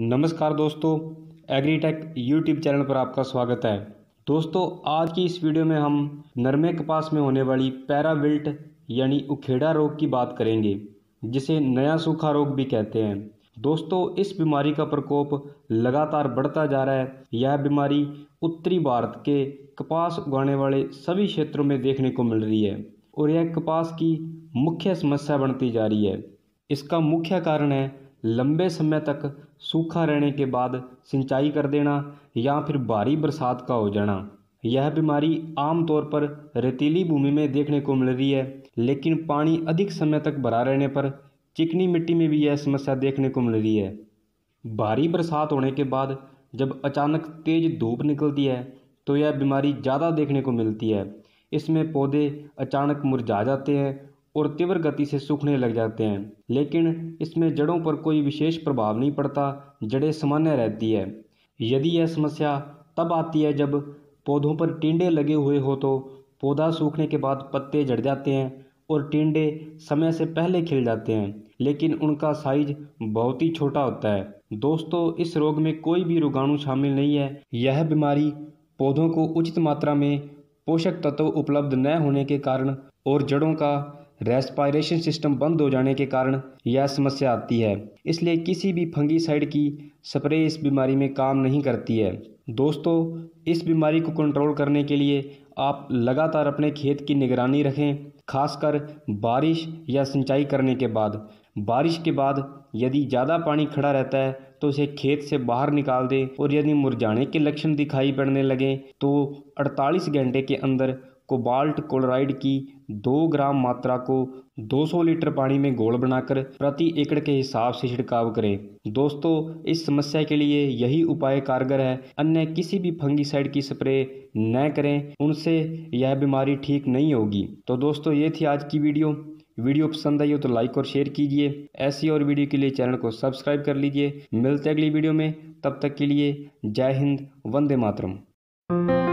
नमस्कार दोस्तों agritech YouTube channel पर आपका स्वागत है दोस्तों आज की इस वीडियो में हम नरमे कपास में होने वाली पैराविल्ट यानी उखेड़ा रोग की बात करेंगे जिसे नया सूखा रोग भी कहते हैं दोस्तों इस बीमारी का प्रकोप लगातार बढ़ता जा रहा है यह बीमारी उत्तरी भारत के कपास उगाने वाले सभी क्षेत्रों में देखने को मिल रही है और यह कपास की मुख्य समस्या बनती जा रही है इसका मुख्य कारण है लंबे समय तक सूखा रहने के बाद सिंचाई कर देना या फिर भारी बरसात का हो जाना यह बीमारी आमतौर पर रेतीली भूमि में देखने को मिल रही है लेकिन पानी अधिक समय तक भरा रहने पर चिकनी मिट्टी में भी यह समस्या देखने को मिल रही है भारी बरसात होने के बाद जब अचानक तेज धूप निकलती है तो यह बीमारी ज़्यादा देखने को मिलती है इसमें पौधे अचानक मुरझा जाते हैं और तीव्र गति से सूखने लग जाते हैं लेकिन इसमें जड़ों पर कोई विशेष प्रभाव नहीं पड़ता जड़ें सामान्य रहती है यदि यह समस्या तब आती है जब पौधों पर टिंडे लगे हुए हो तो पौधा सूखने के बाद पत्ते जड़ जाते हैं और टिंडे समय से पहले खिल जाते हैं लेकिन उनका साइज बहुत ही छोटा होता है दोस्तों इस रोग में कोई भी रोगाणु शामिल नहीं है यह बीमारी पौधों को उचित मात्रा में पोषक तत्व उपलब्ध न होने के कारण और जड़ों का रेस्पायरेशन सिस्टम बंद हो जाने के कारण यह समस्या आती है इसलिए किसी भी फंगीसाइड की स्प्रे इस बीमारी में काम नहीं करती है दोस्तों इस बीमारी को कंट्रोल करने के लिए आप लगातार अपने खेत की निगरानी रखें खासकर बारिश या सिंचाई करने के बाद बारिश के बाद यदि ज़्यादा पानी खड़ा रहता है तो उसे खेत से बाहर निकाल दें और यदि मुरझाने के लक्षण दिखाई पड़ने लगें तो 48 घंटे के अंदर कोबाल्ट क्लोराइड की दो ग्राम मात्रा को 200 लीटर पानी में गोल बनाकर प्रति एकड़ के हिसाब से छिड़काव करें दोस्तों इस समस्या के लिए यही उपाय कारगर है अन्य किसी भी फंगीसाइड की स्प्रे न करें उनसे यह बीमारी ठीक नहीं होगी तो दोस्तों ये थी आज की वीडियो वीडियो पसंद आई हो तो लाइक और शेयर कीजिए ऐसी और वीडियो के लिए चैनल को सब्सक्राइब कर लीजिए मिलते अगली वीडियो में तब तक के लिए जय हिंद वंदे मातरम